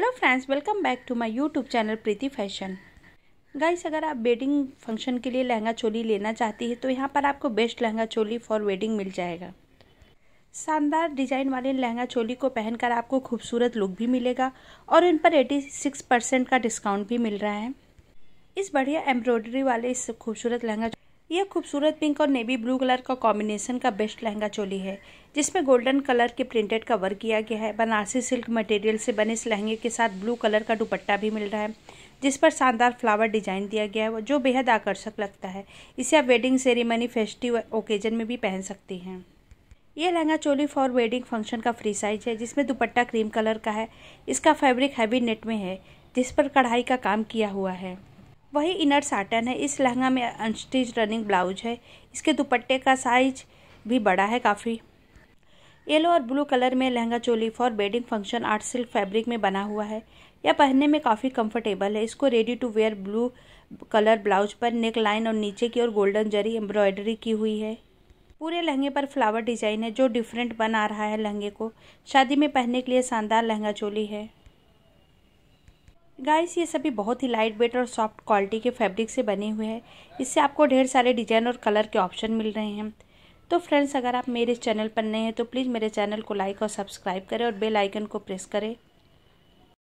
hello friends welcome back to my YouTube channel Preeti fashion guys अगर आप wedding function के लिए लहंगा चोली लेना चाहती है तो यहाँ पर आपको best lehenga choli for wedding मिल जाएगा शानदार डिजाइन वाले लहंगा चोली को पहनकर आपको खूबसूरत लुक भी मिलेगा और इन पर एटी परसेंट का डिस्काउंट भी मिल रहा है इस बढ़िया एम्ब्रॉयडरी वाले इस खूबसूरत लहंगा यह खूबसूरत पिंक और नेवी ब्लू कलर का कॉम्बिनेशन का बेस्ट लहंगा चोली है जिसमें गोल्डन कलर के प्रिंटेड का वर्क किया गया है बनारसी सिल्क मटेरियल से बने इस लहंगे के साथ ब्लू कलर का दुपट्टा भी मिल रहा है जिस पर शानदार फ्लावर डिजाइन दिया गया है जो बेहद आकर्षक लगता है इसे आप वेडिंग सेरेमनी फेस्टिव ओकेजन में भी पहन सकती हैं यह lehenga choli for wedding function का फ्री साइज है जिसमें दुपट्टा क्रीम कलर का है इसका फैब्रिक हैवी नेट में है जिस पर कढ़ाई का काम किया हुआ है वही इनर साटन है इस लहंगा में अनस्टिच रनिंग ब्लाउज है इसके दुपट्टे का साइज भी बड़ा है काफ़ी येलो और ब्लू कलर में lehenga choli for wedding function art silk fabric में बना हुआ है यह पहनने में काफ़ी कंफर्टेबल है इसको ready to wear blue colour blouse पर नेक लाइन और नीचे की ओर गोल्डन जरी एम्ब्रॉयडरी की हुई है पूरे लहंगे पर फ्लावर डिजाइन है जो डिफरेंट बना रहा है लहंगे को शादी में पहनने के लिए शानदार लहंगा चोली है गाइस ये सभी बहुत ही लाइट वेट और सॉफ्ट क्वालिटी के फैब्रिक से बने हुए हैं इससे आपको ढेर सारे डिजाइन और कलर के ऑप्शन मिल रहे हैं तो फ्रेंड्स अगर आप मेरे चैनल पर नए हैं तो प्लीज़ मेरे चैनल को लाइक और सब्सक्राइब करें और बेल आइकन को प्रेस करें